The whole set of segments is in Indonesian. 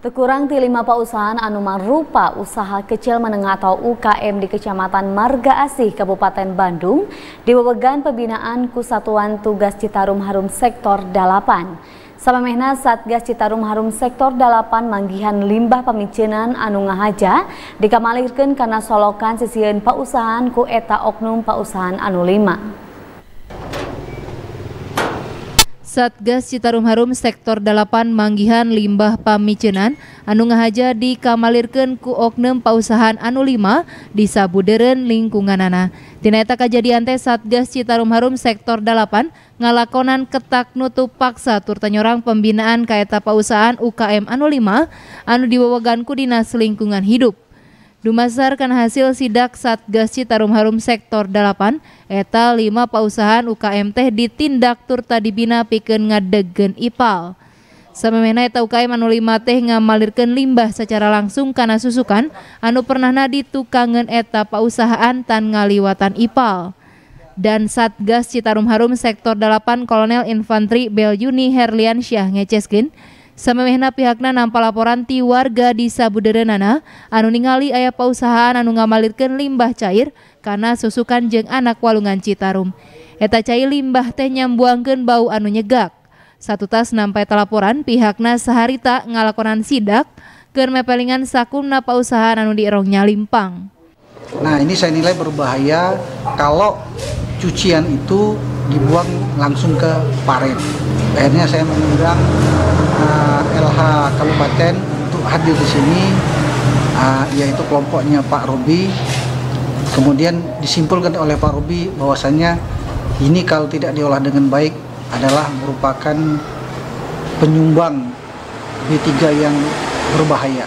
Tekurang ti lima perusahaan anu marupa usaha kecil menengah atau UKM di Kecamatan Marga Asih, Kabupaten Bandung, diwewegan pembinaan Kusatuan Tugas Citarum Harum Sektor Dalapan. Sama mehna Satgas Citarum Harum Sektor Dalapan manggihan limbah pemicinan anu ngahaja dikamalirkan karena solokan sisian pausahaan ku eta oknum pausahaan anu lima. Satgas Citarum Harum Sektor 8 Manggihan Limbah Pamicenan anu ngahaja di Kamalirken ku oknum pausahaan anu lima di Sabuderen lingkunganana. Tineta kejadian teh Satgas Citarum Harum Sektor 8 ngalakonan ketak nutup paksa turtanyorang pembinaan kaeta pausahaan UKM anu lima anu diwawaganku Dinas Lingkungan Hidup. Dumasarkan hasil sidak Satgas Citarum Harum Sektor 8, eta 5 pausahaan UKM teh ditindak tur bina pikeun ngadegen IPAL. Samemena eta UKM anu lima teh ngamalirkeun limbah secara langsung karena susukan anu pernah nadi tukangan eta pausahaan tan ngaliwatan IPAL. Dan Satgas Citarum Harum Sektor 8 Kolonel Infantri Beljuni Herlian Syah ngeceskin, Samemehna pihakna nampa laporan ti warga di Sabuderenana anu ningali ayah pausahaan anu ngamalirkan limbah cair karena susukan jeng anak walungan Citarum. Eta cair limbah teh nyambuangkan bau anu nyegak. Satu tas nampai laporan pihakna saharita ngalakonan sidak ke mepelingan sakumna pausahaan anu dierongnya limpang. Nah ini saya nilai berbahaya kalau cucian itu dibuang langsung ke parit. Akhirnya saya mengundang usaha kabupaten untuk hadir di sini uh, yaitu kelompoknya Pak Robi kemudian disimpulkan oleh Pak Robi bahwasannya ini kalau tidak diolah dengan baik adalah merupakan penyumbang B3 yang berbahaya.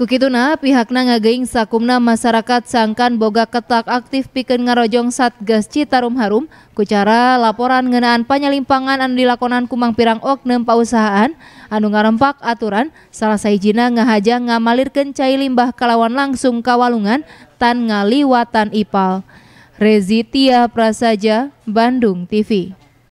Kukituna pihakna ngageing sakumna masyarakat sangkan boga ketak aktif piken ngarojong Satgas Citarum Harum kucara laporan ngenaan panyalimpangan anu dilakonan kumang pirang oknum pausahaan anu ngarempak aturan salah sahijina ngahaja ngamalir cai limbah kalawan langsung kawalungan tan ngaliwatan ipal. Rezitia Prasaja, Bandung TV.